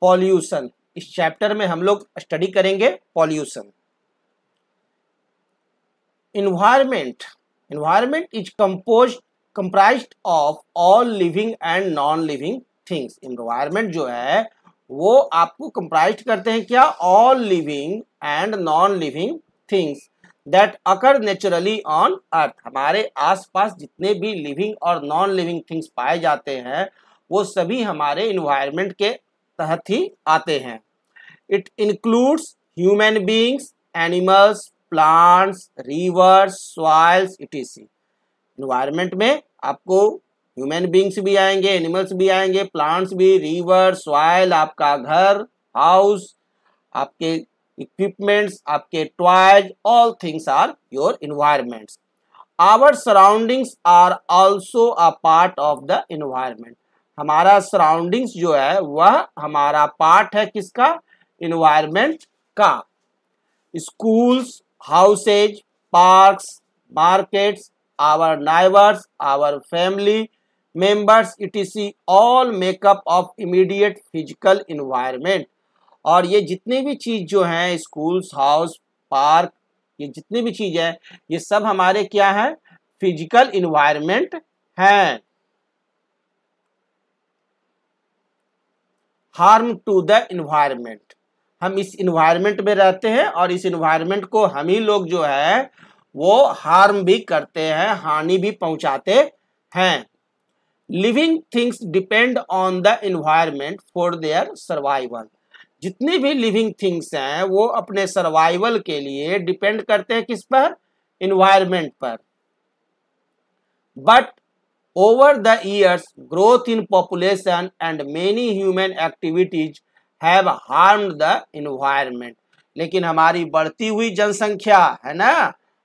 Pollution इस chapter में हम लोग स्टडी करेंगे pollution environment environment is compose comprise of all living and non living things environment जो है वो आपको कंप्राइज करते हैं क्या all living and non living things that occur naturally on earth हमारे आसपास जितने भी लिविंग और नॉन लिविंग थिंग्स पाए जाते हैं वो सभी हमारे इन्वायरमेंट के तहत ही आते हैं it includes human beings animals plants rivers soils etc environment में आपको ह्यूमन बींग्स भी आएंगे एनिमल्स भी आएंगे प्लांट्स भी रिवर सॉइल आपका घर हाउस आपके इक्विपमेंट्स आपके toys all things are your environments our surroundings are also a part of the environment हमारा सराउंडिंग्स जो है वह हमारा पार्ट है किसका इन्वायरमेंट का schools houses parks markets our neighbours our family members etc all make up of immediate physical environment और ये जितनी भी चीज़ जो हैं स्कूल्स हाउस पार्क ये जितनी भी चीज़ है ये सब हमारे क्या है फिजिकल इन्वायरमेंट हैं हार्म टू द इन्वायरमेंट हम इस इन्वायरमेंट में रहते हैं और इस इन्वायरमेंट को हम ही लोग जो है वो हार्म भी करते हैं हानि भी पहुंचाते हैं living things depend on the environment for their survival जितनी भी लिविंग थिंग्स हैं वो अपने सर्वाइवल के लिए डिपेंड करते हैं किस पर इन्वायरमेंट पर but Over the years, growth in population and many human activities have harmed the environment. लेकिन हमारी बढ़ती हुई जनसंख्या है ना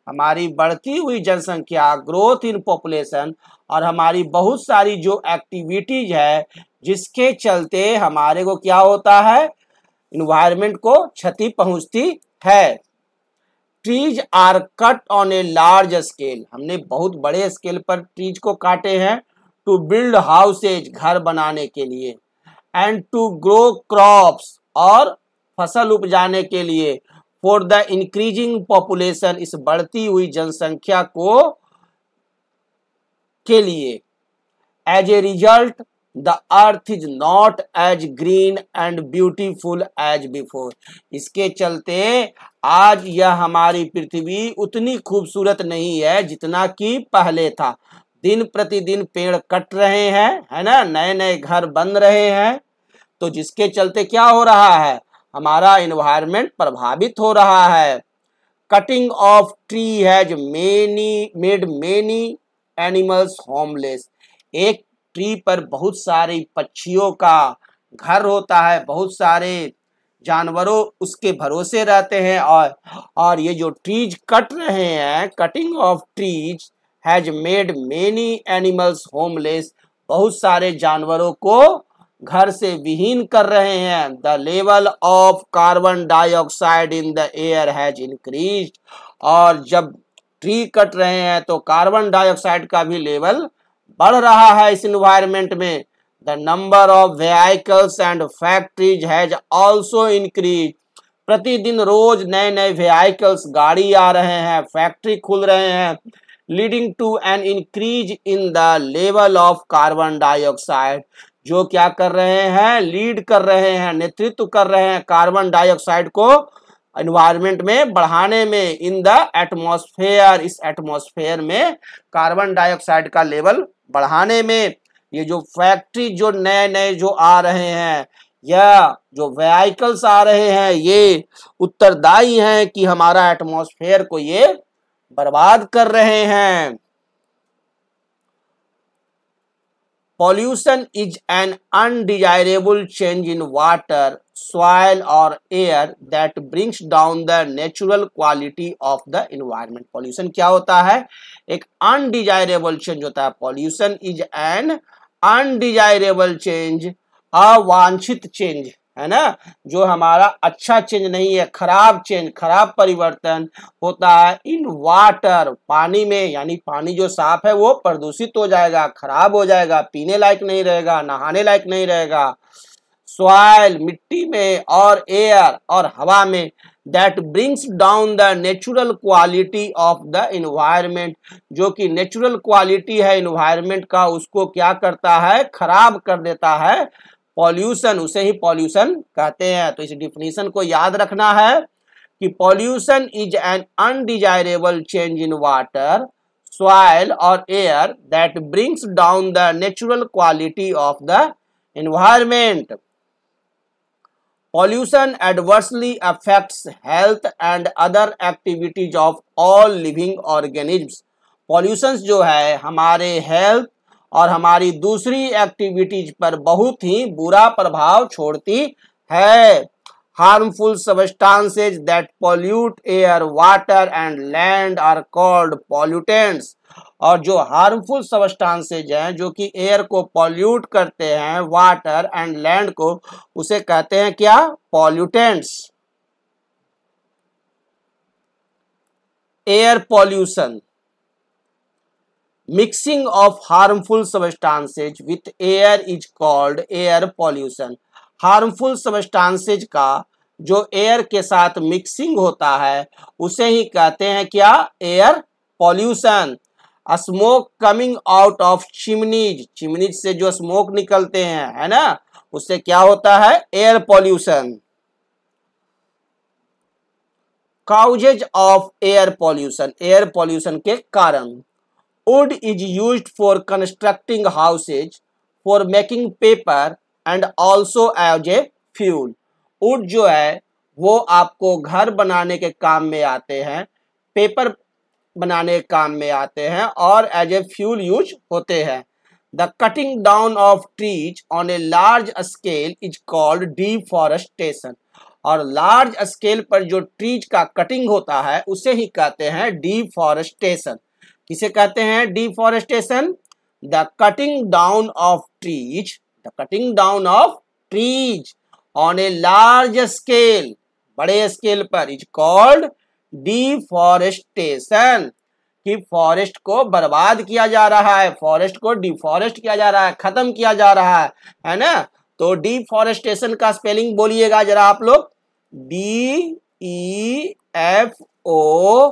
हमारी बढ़ती हुई जनसंख्या ग्रोथ इन पॉपुलेशन और हमारी बहुत सारी जो एक्टिविटीज है जिसके चलते हमारे को क्या होता है इन्वायरमेंट को क्षति पहुंचती है trees are cut on a large scale हमने बहुत बड़े स्केल पर ट्रीज को काटे हैं टू बिल्ड हाउसेज घर बनाने के लिए एंड टू ग्रो क्रॉप्स और फसल उपजाने के लिए फॉर द इंक्रीजिंग पॉपुलेशन इस बढ़ती हुई जनसंख्या को के लिए as a result the earth is not as green and beautiful as before इसके चलते आज यह हमारी पृथ्वी उतनी खूबसूरत नहीं है जितना कि पहले था दिन प्रतिदिन पेड़ कट रहे हैं है ना नए नए घर बन रहे हैं तो जिसके चलते क्या हो रहा है हमारा इन्वायरमेंट प्रभावित हो रहा है cutting of tree has many made many animals homeless एक ट्री पर बहुत सारे पक्षियों का घर होता है बहुत सारे जानवरों उसके भरोसे रहते हैं और और ये जो ट्रीज कट रहे हैं cutting of trees has made many animals homeless बहुत सारे जानवरों को घर से विहीन कर रहे हैं the level of carbon dioxide in the air has increase और जब ट्री कट रहे हैं तो कार्बन डाइऑक्साइड का भी लेवल बढ़ रहा है इस इन्वायरमेंट में the number of vehicles and factories has also increase प्रतिदिन रोज नए नए व्हीकल्स गाड़ी आ रहे हैं फैक्ट्री खुल रहे हैं leading to an increase in the level of carbon dioxide जो क्या कर रहे हैं लीड कर रहे हैं नेतृत्व कर रहे हैं कार्बन डाइऑक्साइड को इन्वायरमेंट में बढ़ाने में इन द एटमोसफेयर इस एटमोसफेयर में कार्बन डाइऑक्साइड का लेवल बढ़ाने में ये जो फैक्ट्री जो नए नए जो आ रहे हैं या जो व्हीकल्स आ रहे हैं ये उत्तरदायी हैं कि हमारा एटमोसफेयर को ये बर्बाद कर रहे हैं pollution is an undesirable change in water soil or air that brings down the natural quality of the environment pollution क्या होता है एक undesirable change होता है pollution is an undesirable change अवांछित change है ना जो हमारा अच्छा चेंज नहीं है खराब चेंज खराब परिवर्तन होता है इन वाटर पानी में यानी पानी जो साफ है वो प्रदूषित हो जाएगा खराब हो जाएगा पीने लायक नहीं रहेगा नहाने लायक नहीं रहेगा सॉइल मिट्टी में और एयर और हवा में that brings down the natural quality of the environment जो कि नेचुरल क्वालिटी है इन्वायरमेंट का उसको क्या करता है खराब कर देता है पॉल्यूशन उसे ही पॉल्यूशन कहते हैं तो इस डिफिनेशन को याद रखना है कि pollution is an undesirable change in water soil और air that brings down the natural quality of the environment pollution adversely affects health and other activities of all living organism pollution जो है हमारे health और हमारी दूसरी activities पर बहुत ही बुरा प्रभाव छोड़ती है harmful substances that pollute air water and land are called pollutants और जो हार्मफुल सबस्टांसेज हैं जो कि एयर को पॉल्यूट करते हैं वाटर एंड लैंड को उसे कहते हैं क्या pollutants air pollution mixing of harmful substances with air is called air pollution harmful substances का जो एयर के साथ मिक्सिंग होता है उसे ही कहते हैं क्या air pollution smoke coming out of chimneys chimneys से जो स्मोक निकलते हैं है ना उससे क्या होता है air pollution causes of air pollution air pollution के कारण Wood is use for constructing houses for making paper and also as a fuel. Wood जो है वो आपको घर बनाने के काम में आते हैं पेपर बनाने के काम में आते हैं और एज ए फ्यूल यूज होते हैं the cutting down of trees on a large scale is called deforestation और लार्ज स्केल पर जो ट्रीज का कटिंग होता है उसे ही कहते हैं डिफॉरेस्टेशन किसे कहते हैं deforestation the cutting down of trees the cutting down of trees on a large scale बड़े स्केल पर इज कॉल्ड डिफॉरेस्टेशन कि फॉरेस्ट को बर्बाद किया जा रहा है फॉरेस्ट को डिफॉरेस्ट किया जा रहा है खत्म किया जा रहा है है ना तो डिफॉरेस्टेशन का स्पेलिंग बोलिएगा जरा आप लोग D E F O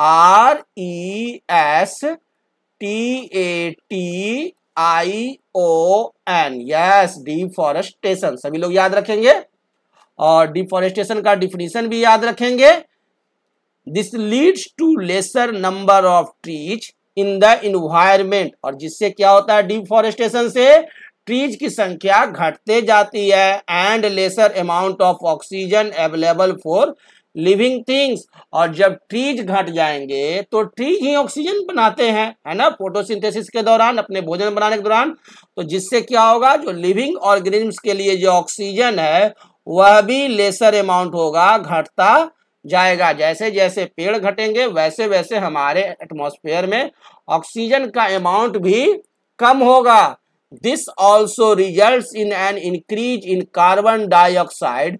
R E S T A T I O N yes deforestation सभी लोग याद रखेंगे और डिफॉरेस्टेशन का डिफिनेशन भी याद रखेंगे this leads to lesser number of trees in the environment और जिससे क्या होता है डिफॉरेस्टेशन से ट्रीज की संख्या घटते जाती है and lesser amount of oxygen available for living things और जब ट्रीज घट जाएंगे तो ट्रीज ही ऑक्सीजन बनाते हैं है ना फोटोसिंथेसिस के दौरान अपने भोजन बनाने के दौरान तो जिससे क्या होगा जो लिविंग ऑर्गेनिजम्स के लिए जो ऑक्सीजन है वह भी लेसर अमाउंट होगा घटता जाएगा जैसे जैसे पेड़ घटेंगे वैसे वैसे हमारे एटमोस्फेयर में ऑक्सीजन का अमाउंट भी कम होगा this also result in an increase in carbon dioxide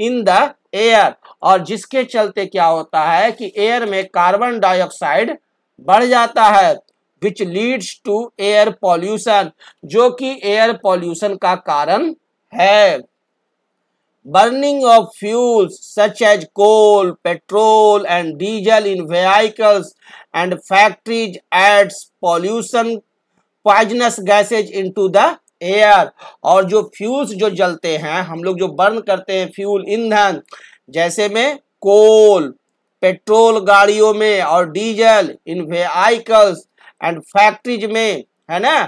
in the air और जिसके चलते क्या होता है कि एयर में कार्बन डाइऑक्साइड बढ़ जाता है which leads to air pollution जो कि एयर पॉल्यूशन का कारण है burning of fuels such as coal petrol and diesel in vehicles and factories adds pollution poisonous gases in to the air और जो फ्यूल्स जो जलते हैं हम लोग जो बर्न करते हैं फ्यूल ईंधन जैसे में कोल पेट्रोल गाड़ियों में और diesel in vehicles and factories में है ना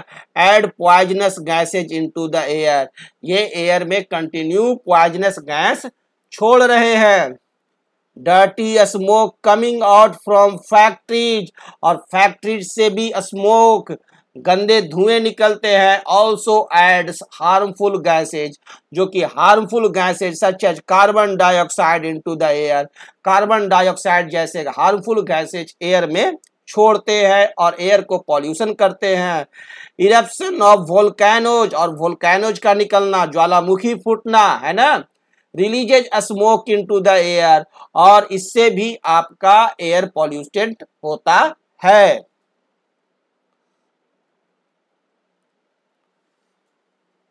add poisonous gases into the air ये एयर में कंटिन्यू प्वाइजनस गैस छोड़ रहे हैं dirty smoke coming out from factories और फैक्ट्रीज से भी स्मोक गंदे धुएं निकलते हैं ऑल्सो एड्स हार्मफुल गैसेज जो कि harmful gases such as carbon dioxide into the air carbon dioxide जैसे हार्मफुल गैसेज एयर में छोड़ते हैं और एयर को पॉल्यूशन करते हैं इरप्शन ऑफ वोल्केनोज और वोल्केनोज का निकलना ज्वालामुखी फूटना है ना releases smoke in to the air और इससे भी आपका एयर पॉल्यूटेंट होता है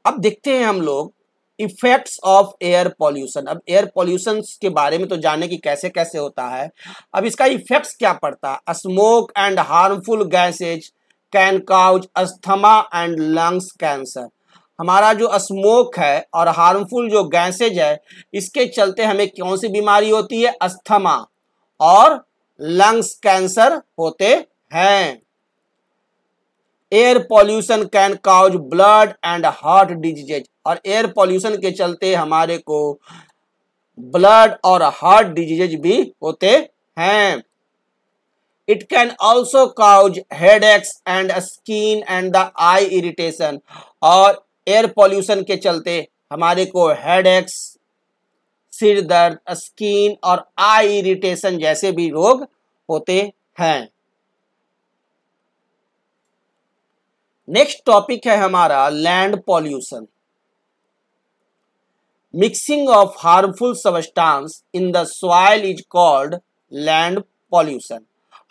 अब देखते हैं हम लोग इफेक्ट्स ऑफ एयर पॉल्यूशन अब एयर पॉल्यूशन के बारे में तो जाने की कैसे कैसे होता है अब इसका इफेक्ट्स क्या पड़ता है smoke and harmful gases can cause asthma and lungs cancer हमारा जो स्मोक है और हार्मफुल जो गैसेज है इसके चलते हमें कौन सी बीमारी होती है अस्थमा और लंग्स कैंसर होते हैं air pollution can cause blood and heart diseases और एयर पॉल्यूशन के चलते हमारे को ब्लड और हार्ट डिजीजेज भी होते हैं it can also cause headaches and skin and the eye irritation और एयर पॉल्यूशन के चलते हमारे को हेड एक्स सिर दर्द स्किन और आई इरिटेशन जैसे भी रोग होते हैं नेक्स्ट टॉपिक है हमारा land pollution mixing of harmful substance in the soil is called land pollution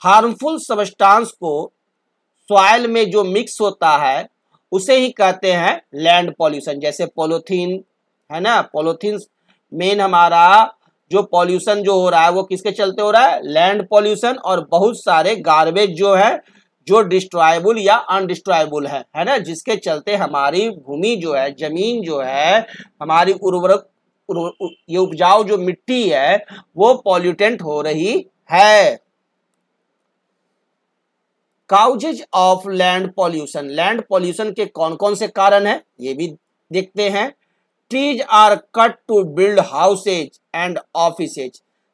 harmful substance को सॉइल में जो मिक्स होता है उसे ही कहते हैं लैंड पॉल्यूशन जैसे पोलोथीन है ना पॉलोथीन मेन हमारा जो पॉल्यूशन जो हो रहा है वो किसके चलते हो रहा है लैंड पॉल्यूशन और बहुत सारे गार्बेज जो है जो डिस्ट्रॉयबुल या अनडिस्ट्रॉयबुल है है ना जिसके चलते हमारी भूमि जो है जमीन जो है हमारी उर्वरक ये उपजाऊ जो मिट्टी है वो पॉल्यूटेंट हो रही है causes of land pollution land pollution के कौन कौन से कारण है ये भी देखते हैं trees are cut to build houses and office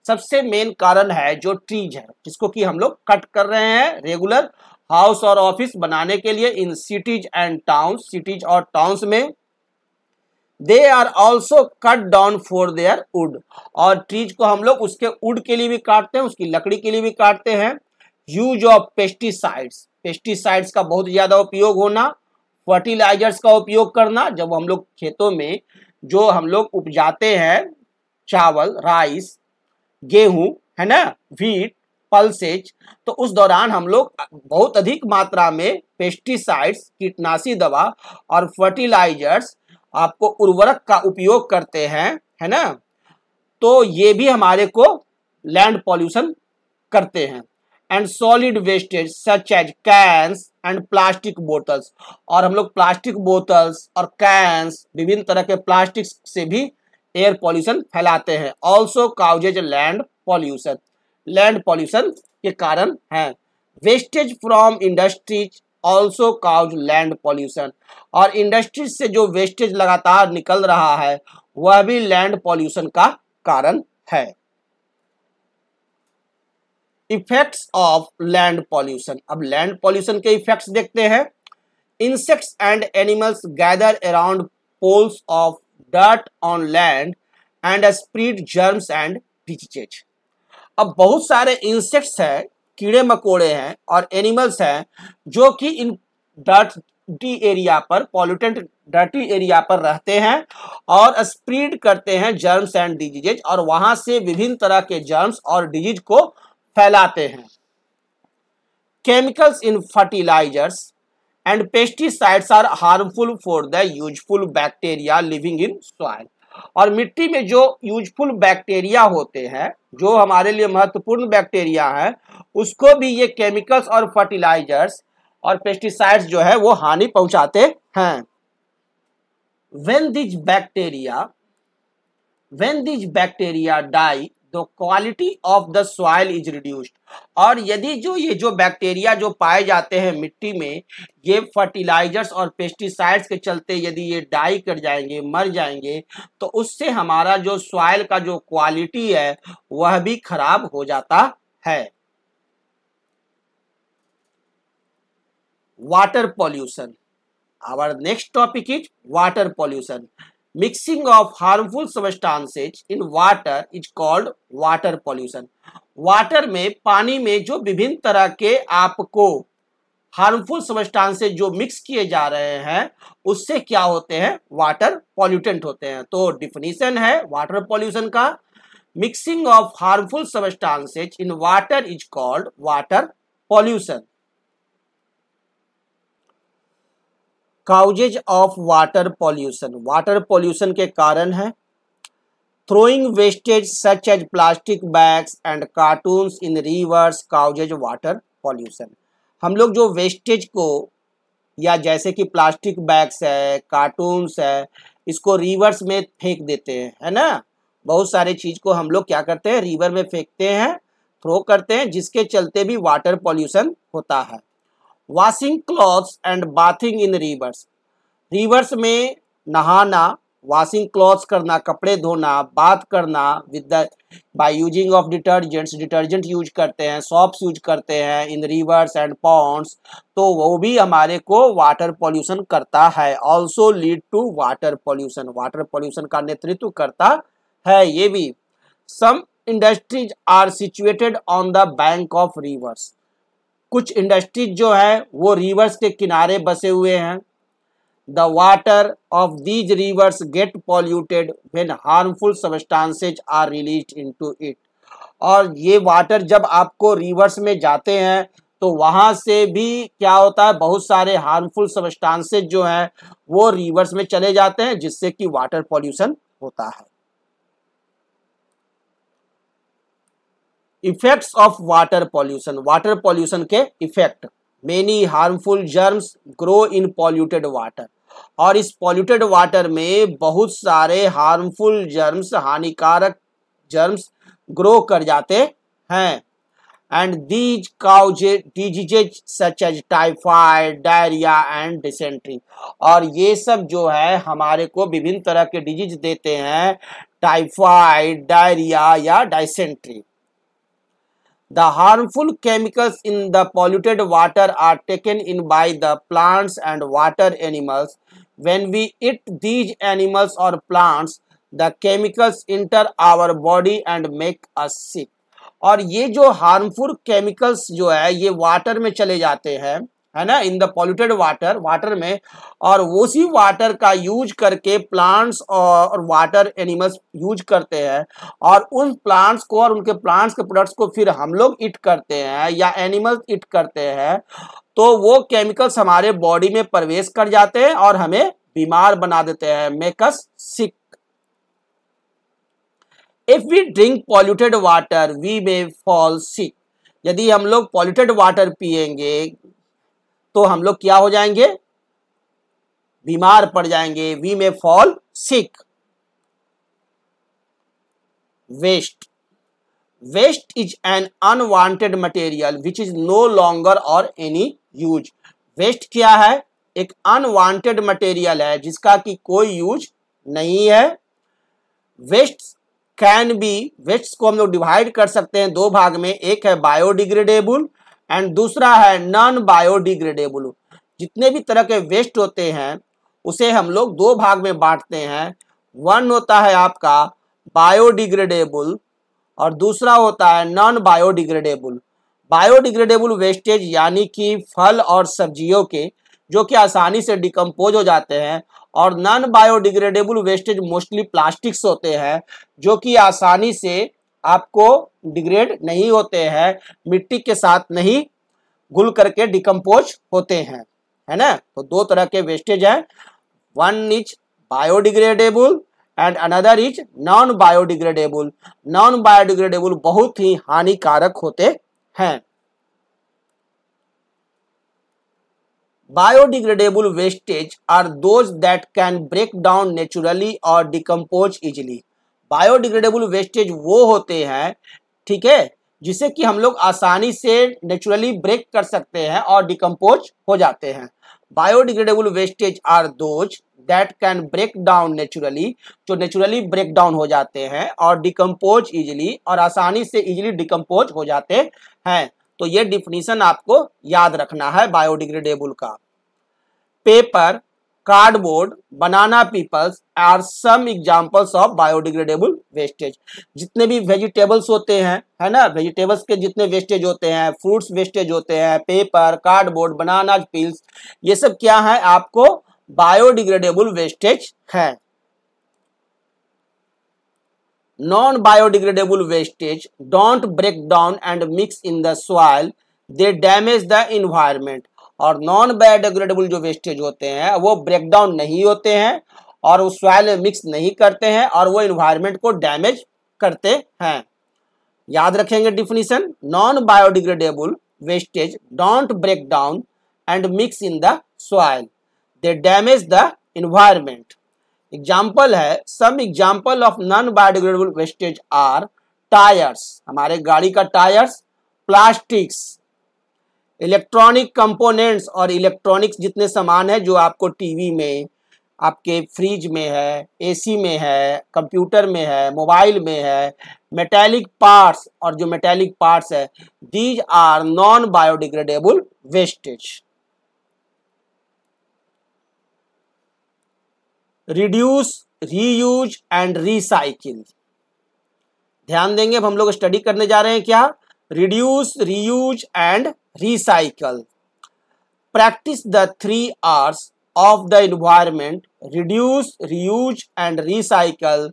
सबसे मेन कारण है जो ट्रीज है जिसको कि हम लोग कट कर रहे हैं रेगुलर हाउस और ऑफिस बनाने के लिए in cities and towns cities और टाउन्स में they are also cut down for their wood और ट्रीज को हम लोग उसके वुड के लिए भी काटते हैं उसकी लकड़ी के लिए भी काटते हैं यूज ऑफ पेस्टिसाइड्स पेस्टिसाइड्स का बहुत ज़्यादा उपयोग होना फर्टिलाइजर्स का उपयोग करना जब हम लोग खेतों में जो हम लोग उपजाते हैं चावल राइस गेहूं है ना वीट पल्सेज तो उस दौरान हम लोग बहुत अधिक मात्रा में पेस्टिसाइड्स कीटनाशी दवा और फर्टिलाइजर्स आपको उर्वरक का उपयोग करते हैं है ना तो ये भी हमारे को लैंड पॉल्यूशन करते हैं and solid wastage such as cans and plastic bottles और हम लोग प्लास्टिक बोतल्स और कैंस विभिन्न तरह के प्लास्टिक से भी एयर पॉल्यूशन फैलाते हैं also causes land pollution land pollution के कारण है wastage from industries also cause land pollution और इंडस्ट्रीज से जो वेस्टेज लगातार निकल रहा है वह भी लैंड पॉल्यूशन का कारण है इफेक्ट्स ऑफ लैंड पॉल्यूशन अब लैंड पॉल्यूशन के इफेक्ट्स देखते हैं insects and animals gather around piles of dirt on land and spread germs and diseases अब बहुत सारे इंसेक्ट्स हैं कीड़े मकोड़े हैं और एनिमल्स हैं जो कि इन डर्टी एरिया पर पॉल्यूटेंट डर्टी एरिया पर रहते हैं और स्प्रीड करते हैं जर्म्स एंड डिजीजेज और वहां से विभिन्न तरह के जर्म्स और डिजीज को फैलाते हैं chemicals in fertilisers and pesticides are harmful for the useful bacteria living in soil और मिट्टी में जो यूजफुल बैक्टीरिया होते हैं जो हमारे लिए महत्वपूर्ण बैक्टीरिया हैं उसको भी ये केमिकल्स और फर्टिलाइजर्स और पेस्टिसाइड्स जो है वो हानि पहुंचाते हैं when these bacteria when these bacteria die the quality of the soil is reduced और यदि जो ये जो बैक्टीरिया जो पाए जाते हैं मिट्टी में ये फर्टिलाइजर्स और पेस्टिसाइड्स के चलते यदि ये डाई कर जाएंगे मर जाएंगे तो उससे हमारा जो सॉइल का जो क्वालिटी है वह भी खराब हो जाता है water pollution our next topic is water pollution mixing of harmful substances in water is called water pollution water में पानी में जो विभिन्न तरह के आपको हार्मफुल सबस्टांसेज जो मिक्स किए जा रहे हैं उससे क्या होते हैं वाटर पॉल्यूटेंट होते हैं तो डिफिनीशन है वाटर पॉल्यूशन का mixing of harmful substances in water is called water pollution causes of water pollution water pollution के कारण है throwing wastage such as plastic bags and cartoon in rivers causes water pollution हम लोग जो wastage को या जैसे कि प्लास्टिक बैग्स है कार्टून्स है इसको रिवर्स में फेंक देते हैं है ना बहुत सारे चीज़ को हम लोग क्या करते हैं रिवर में फेंकते हैं थ्रो करते हैं जिसके चलते भी वाटर पॉल्यूशन होता है washing clothes and bathing in rivers rivers में नहाना वॉशिंग क्लॉथ्स करना कपड़े धोना बात करना with the by using of detergents detergent use करते हैं सॉप्स यूज करते हैं इन रिवर्स एंड पॉन्ड्स तो वो भी हमारे को वाटर पॉल्यूशन करता है also lead to water pollution water pollution का नेतृत्व करता है ये भी some industries are situated on the bank of rivers कुछ इंडस्ट्रीज जो है वो रिवर्स के किनारे बसे हुए हैं the water of these rivers get polluted when harmful substances are release into it और ये वाटर जब आपको रिवर्स में जाते हैं तो वहाँ से भी क्या होता है बहुत सारे हार्मफुल सबस्टांसेज जो हैं वो रिवर्स में चले जाते हैं जिससे कि वाटर पॉल्यूशन होता है effects of water pollution water pollution के effect many harmful germs grow in polluted water और इस पॉल्यूटेड वाटर में बहुत सारे हार्मफुल जर्म्स हानिकारक जर्म्स ग्रो कर जाते हैं and these cause diseases such as typhoid diarrhoea and dysentery और ये सब जो है हमारे को विभिन्न तरह के डिजीज देते हैं टाइफाइड डायरिया या dysentery the harmful chemicals in the polluted water are taken in by the plants and water animals when we eat these animals or plants the chemicals enter our body and make us sick और ये जो harmful chemicals जो है ये water में चले जाते हैं है ना in the polluted water water में और उसी वाटर का यूज करके प्लांट्स और वाटर एनिमल्स यूज करते हैं और उन प्लांट्स को और उनके प्लांट्स के प्रोडक्ट्स को फिर हम लोग इट करते हैं या एनिमल्स इट करते हैं तो वो केमिकल्स हमारे बॉडी में प्रवेश कर जाते हैं और हमें बीमार बना देते हैं makes sick if we drink polluted water we may fall sick यदि हम लोग पॉल्यूटेड वाटर पिएंगे तो हम लोग क्या हो जाएंगे बीमार पड़ जाएंगे we may fall sick waste waste is an unwanted material which is no longer और एनी यूज वेस्ट क्या है एक अनवांटेड मटेरियल है जिसका कि कोई यूज नहीं है वेस्ट कैन बी वेस्ट को हम लोग डिवाइड कर सकते हैं दो भाग में एक है बायोडिग्रेडेबल एंड दूसरा है नॉन बायोडिग्रेडेबल जितने भी तरह के वेस्ट होते हैं उसे हम लोग दो भाग में बांटते हैं वन होता है आपका बायोडिग्रेडेबल और दूसरा होता है नॉन बायोडिग्रेडेबल बायोडिग्रेडेबल वेस्टेज यानी कि फल और सब्जियों के जो कि आसानी से डिकम्पोज हो जाते हैं और non biodegradable wastage mostly plastics होते हैं जो कि आसानी से आपको डिग्रेड नहीं होते हैं मिट्टी के साथ नहीं घुल करके डिकम्पोज होते हैं है ना तो दो तरह के वेस्टेज हैं one is biodegradable and another is non biodegradable non biodegradable बहुत ही हानिकारक होते हैं biodegradable wastage are those that can break down naturally और डिकम्पोज इजिली बायोडिग्रेडेबल वेस्टेज वो होते हैं ठीक है जिसे कि हम लोग आसानी से नेचुरली ब्रेक कर सकते हैं और डिकम्पोज हो जाते हैं biodegradable wastage are those that can break down naturally जो नेचुरली ब्रेक डाउन हो जाते हैं और डिकम्पोज इजिली और आसानी से इजिली डिकम्पोज हो जाते हैं तो ये डिफिनीशन आपको याद रखना है बायोडिग्रेडेबल का paper cardboard banana peels are some examples of biodegradable wastage जितने भी वेजिटेबल्स होते हैं है ना वेजिटेबल्स के जितने वेस्टेज होते हैं फ्रूट्स वेस्टेज होते हैं पेपर कार्डबोर्ड बनाना पील्स ये सब क्या है आपको बायोडिग्रेडेबल वेस्टेज है non biodegradable wastage don't break down and mix in the soil they damage the environment और नॉन बायोडिग्रेडेबल जो वेस्टेज होते हैं वो ब्रेक डाउन नहीं होते हैं और वो सॉइल में मिक्स नहीं करते हैं और वो इन्वायरमेंट को डैमेज करते हैं याद रखेंगे definition non biodegradable wastage don't break down and mix in the soil they damage the environment example है some example of non biodegradable wastage are tyres हमारे गाड़ी का टायर्स प्लास्टिक्स इलेक्ट्रॉनिक कंपोनेंट्स और इलेक्ट्रॉनिक्स जितने सामान है जो आपको टीवी में आपके फ्रिज में है एसी में है कंप्यूटर में है मोबाइल में है मेटेलिक पार्ट्स और जो मेटेलिक पार्ट्स है these are non biodegradable wastage reduce reuse and recycle ध्यान देंगे अब हम लोग स्टडी करने जा रहे हैं क्या reduce reuse and recycle practise the three Rs of the environment reduce reuse and recycle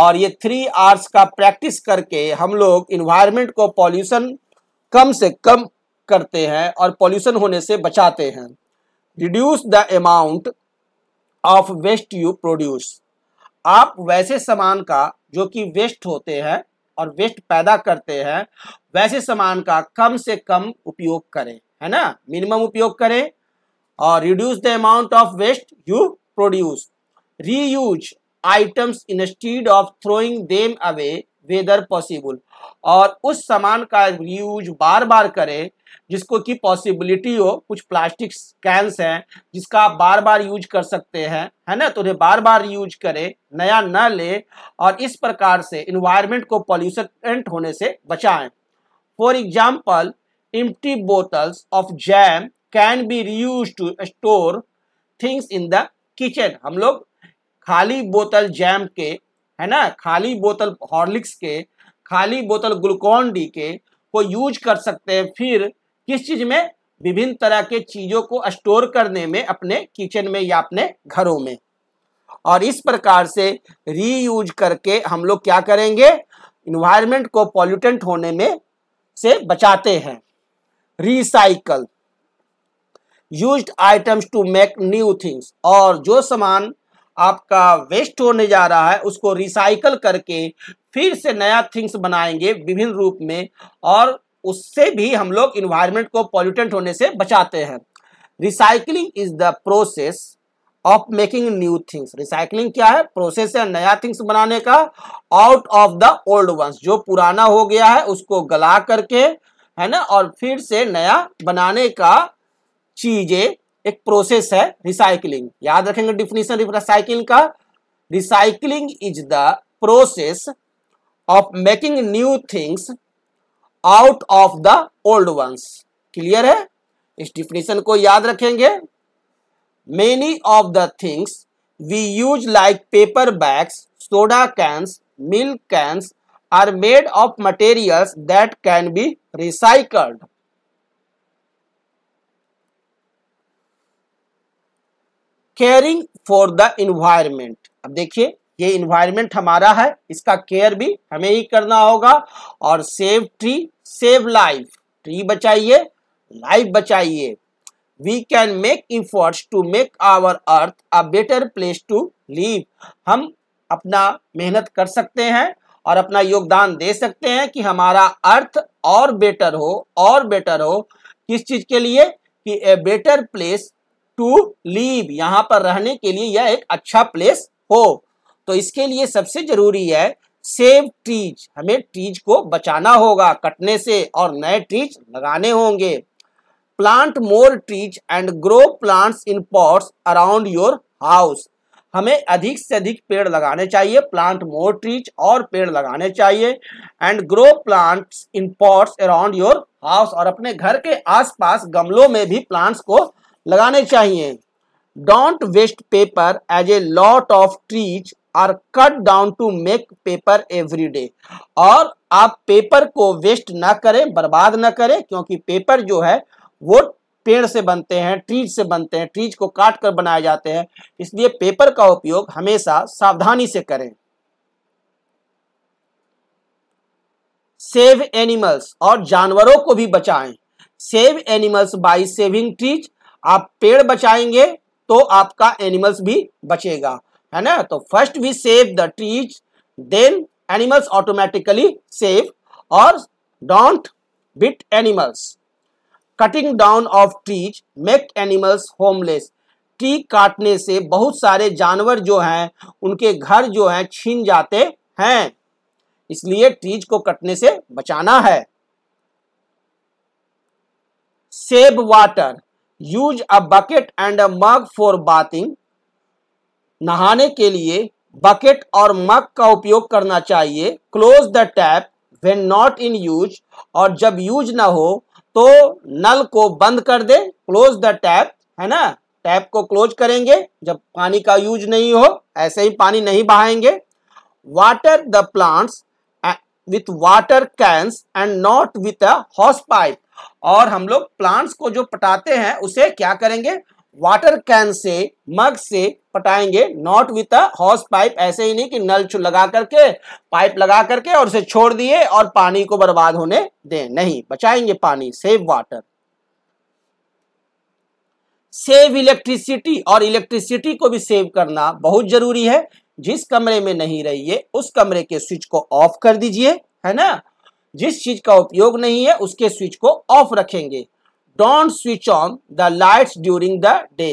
और ये थ्री आर्स का प्रैक्टिस करके हम लोग इन्वायरमेंट को पॉल्यूशन कम से कम करते हैं और पॉल्यूशन होने से बचाते हैं reduce the amount of waste you produce आप वैसे सामान का जो कि वेस्ट होते हैं और वेस्ट पैदा करते हैं वैसे सामान का कम से कम उपयोग करें है ना मिनिमम उपयोग करें और reduce the amount of waste you produce reuse items instead of throwing them away whether possible और उस सामान का रीयूज बार बार करें जिसको कि पॉसिबिलिटी हो कुछ प्लास्टिक कैंस हैं जिसका आप बार बार यूज कर सकते हैं है ना तो उन्हें बार बार यूज करें नया न ले और इस प्रकार से इन्वायरमेंट को पॉल्यूशन होने से बचाएं for example empty bottles of jam can be reuse to store things in the kitchen हम लोग खाली बोतल जैम के है ना खाली बोतल हॉर्लिक्स के खाली बोतल ग्लूकॉन डी के को यूज कर सकते हैं फिर किस चीज में विभिन्न तरह के चीजों को स्टोर करने में अपने किचन में या अपने घरों में और इस प्रकार से रीयूज करके हम लोग क्या करेंगे इन्वायरमेंट को पॉल्यूटेंट होने में से बचाते हैं recycle use items to make new things और जो सामान आपका वेस्ट होने जा रहा है उसको रिसाइकल करके फिर से नया थिंग्स बनाएंगे विभिन्न रूप में और उससे भी हम लोग इन्वायरमेंट को पॉल्यूटेंट होने से बचाते हैं recycling is the process of making new things recycling क्या है प्रोसेस है नया थिंग्स बनाने का out of the old ones जो पुराना हो गया है उसको गला करके है ना और फिर से नया बनाने का चीजें एक प्रोसेस है रिसाइकलिंग याद रखेंगे डिफिनेशन रिसाइकलिंग का recycling is the process of making new things out of the old ones clear है इस डिफिनेशन को याद रखेंगे Many of the things we use like paper bags, soda cans, milk cans are made of materials that can be recycled. caring for the environment ab dekhiye ye environment hamara hai iska care bhi hame hi karna hoga aur save tree save life tree bachaiye life bachaiye we can make efforts to make our earth a better place to live हम अपना मेहनत कर सकते हैं और अपना योगदान दे सकते हैं कि हमारा अर्थ और बेटर हो और बेटर हो किस चीज के लिए कि a better place to live यहाँ पर रहने के लिए यह एक अच्छा प्लेस हो तो इसके लिए सबसे जरूरी है सेव ट्रीज हमें ट्रीज को बचाना होगा कटने से और नए ट्रीज लगाने होंगे plant more trees and grow plants in pots around your house हमें अधिक से अधिक पेड़ लगाने चाहिए प्लांट मोर ट्रीज और पेड़ लगाने चाहिए and grow plants in pots around your house और अपने घर के आसपास गमलों में भी प्लांट्स को लगाने चाहिए don't waste paper as a lot of trees are cut down to make paper every day और आप पेपर को वेस्ट ना करें बर्बाद ना करें क्योंकि पेपर जो है वो पेड़ से बनते हैं ट्रीज से बनते हैं ट्रीज को काट कर बनाए जाते हैं इसलिए पेपर का उपयोग हमेशा सावधानी से करें सेव एनिमल्स और जानवरों को भी बचाएं save animals by saving trees आप पेड़ बचाएंगे तो आपका एनिमल्स भी बचेगा है ना तो first we save the trees then animals automatically save और don't beat animals cutting down of trees make animals homeless tree काटने से बहुत सारे जानवर जो हैं उनके घर जो हैं छीन जाते हैं इसलिए ट्रीज को कटने से बचाना है save water use a bucket and a mug for bathing नहाने के लिए बकेट और मग का उपयोग करना चाहिए close the tap when not in use और जब यूज ना हो तो नल को बंद कर दे क्लोज द टैप है ना टैप को क्लोज करेंगे जब पानी का यूज नहीं हो ऐसे ही पानी नहीं बहाएंगे water the plants with water cans and not with a hose pipe और हम लोग प्लांट्स को जो पटाते हैं उसे क्या करेंगे वाटर कैन से मग से पटाएंगे not with a hose pipe ऐसे ही नहीं कि नल लगा करके पाइप लगा करके और उसे छोड़ दिए और पानी को बर्बाद होने दें नहीं बचाएंगे पानी सेव वाटर सेव इलेक्ट्रिसिटी और इलेक्ट्रिसिटी को भी सेव करना बहुत जरूरी है जिस कमरे में नहीं रहिए उस कमरे के स्विच को ऑफ कर दीजिए है ना जिस चीज का उपयोग नहीं है उसके स्विच को ऑफ रखेंगे don't switch on the lights during the day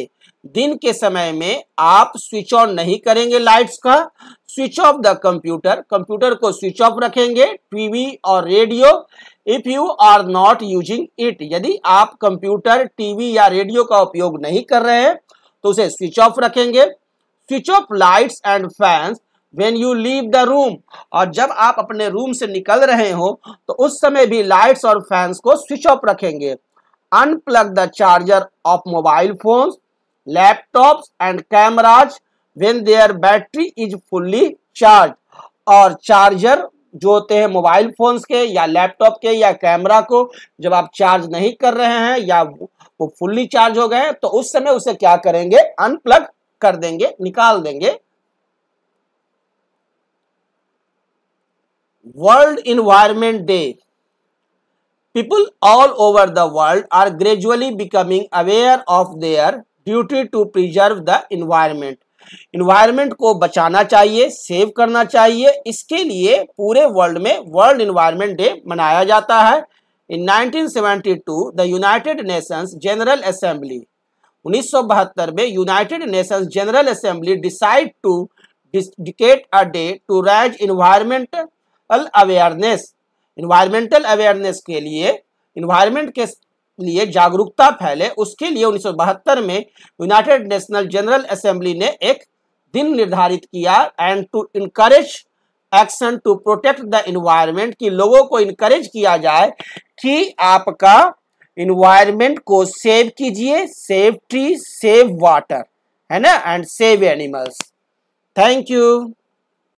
दिन के समय में आप स्विच ऑन नहीं करेंगे लाइट्स का switch off the computer computer को स्विच ऑफ रखेंगे टीवी और radio if you are not using it यदि आप कंप्यूटर टीवी या रेडियो का उपयोग नहीं कर रहे हैं तो उसे स्विच ऑफ रखेंगे switch off lights and fans when you leave the room और जब आप अपने रूम से निकल रहे हो तो उस समय भी लाइट्स और फैंस को स्विच ऑफ रखेंगे unplug the charger of mobile phones, laptops and cameras when their battery is fully charged. और चार्जर जो होते हैं मोबाइल फोन्स के या लैपटॉप के या कैमरा को जब आप चार्ज नहीं कर रहे हैं या वो फुल्ली चार्ज हो गए तो उस समय उसे क्या करेंगे अनप्लग कर देंगे निकाल देंगे world environment day People all over the world are gradually becoming aware of their duty to preserve the environment. Environment को बचाना चाहिए सेव करना चाहिए इसके लिए पूरे वर्ल्ड में वर्ल्ड इन्वायरमेंट डे मनाया जाता है in 1972 the United Nations General Assembly उन्नीस में United Nations General Assembly decide to dedicate a day to raise environmental awareness environmental awareness के लिए इन्वायरमेंट के लिए जागरूकता फैले उसके लिए उन्नीस में यूनाइटेड नेशनल जनरल असेंबली ने एक दिन निर्धारित किया and to encourage action to protect the environment कि लोगों को इनकरेज किया जाए कि आपका इन्वायरमेंट को सेव कीजिए सेव ट्री सेव वाटर है ना and save animals thank you